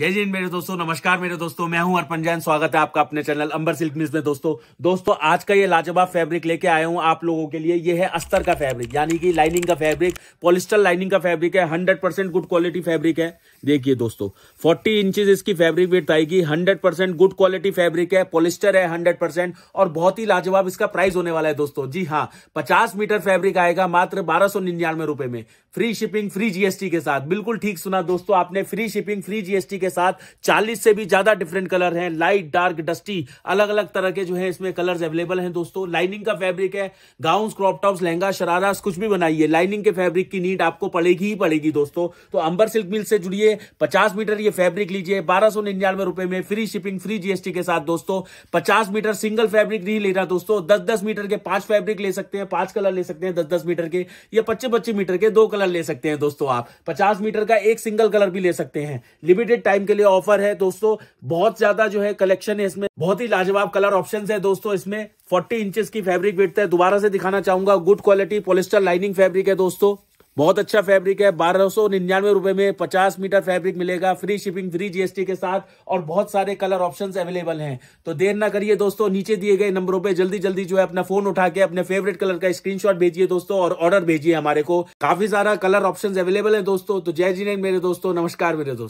जय जय मेरे दोस्तों नमस्कार मेरे दोस्तों मैं हूं अर्पण जैन स्वागत है आपका अपने चैनल अंबर सिल्क मिल्स में दोस्तों दोस्तों आज का ये लाजवाब फैब्रिक लेके आया हूं आप लोगों के लिए ये है अस्तर का फैब्रिक यानी कि लाइनिंग का फैब्रिक पॉलिस्टर लाइनिंग का फैब्रिक है hundred percent good quality fabric है देखिए दोस्तों फोर्टी इंचज इसकी फैब्रिक वेट आएगी hundred percent good quality fabric है पॉलिस्टर है हंड्रेड और बहुत ही लाजवाब इसका प्राइस होने वाला है दोस्तों जी हाँ पचास मीटर फैब्रिक आएगा मात्र बारह सौ निन्यानवे रुपए में फ्री शिपिंग फ्री जीएसटी के साथ बिल्कुल ठीक सुना दोस्तों आपने फ्री शिपिंग फ्री जीएसटी के साथ 40 से भी ज्यादा डिफरेंट कलर हैं लाइट डार्क डस्टी अलग अलग तरह के जो है इसमें कलर्स अवेलेबल हैं दोस्तों लाइनिंग का फैब्रिक है gown crop tops lehenga sharara कुछ भी बनाइए लाइनिंग के फैब्रिक की नीड आपको पड़ेगी ही पड़ेगी दोस्तों तो अंबर सिल्क मिल से जुड़िए पचास मीटर ये फैब्रिक लीजिए बारह सौ निन्यानवे रुपए में फ्री शिपिंग फ्री जीएसटी के साथ दोस्तों पचास मीटर सिंगल फैब्रिक नहीं लेना दोस्तों दस दस मीटर के पांच फैब्रिक ले सकते हैं पांच कलर ले सकते हैं दस दस मीटर के या पच्चीस पच्चीस मीटर के दो कलर ले सकते हैं दोस्तों आप पचास मीटर का एक सिंगल कलर भी ले सकते हैं लिमिटेड टाइम के लिए ऑफर है दोस्तों बहुत ज्यादा जो है कलेक्शन है इसमें बहुत ही लाजवाब कलर ऑप्शन है दोस्तों इसमें 40 इंचेस की फैब्रिक विड्थ है दोबारा से दिखाना चाहूंगा good quality polyester lining fabric है दोस्तों बहुत अच्छा फैब्रिक है बारह सौ निन्यानवे रुपए में 50 मीटर फैब्रिक मिलेगा फ्री शिपिंग फ्री जीएसटी के साथ और बहुत सारे कलर ऑप्शंस अवेलेबल हैं तो देर ना करिए दोस्तों नीचे दिए गए नंबरों पे जल्दी जल्दी जो है अपना फोन उठा के अपने फेवरेट कलर का स्क्रीनशॉट भेजिए दोस्तों और ऑर्डर भेजिए हमारे को काफी सारा कलर ऑप्शन अवेलेबल है दोस्तों तो जय जी मेरे दोस्तों नमस्कार मेरे दोस्तों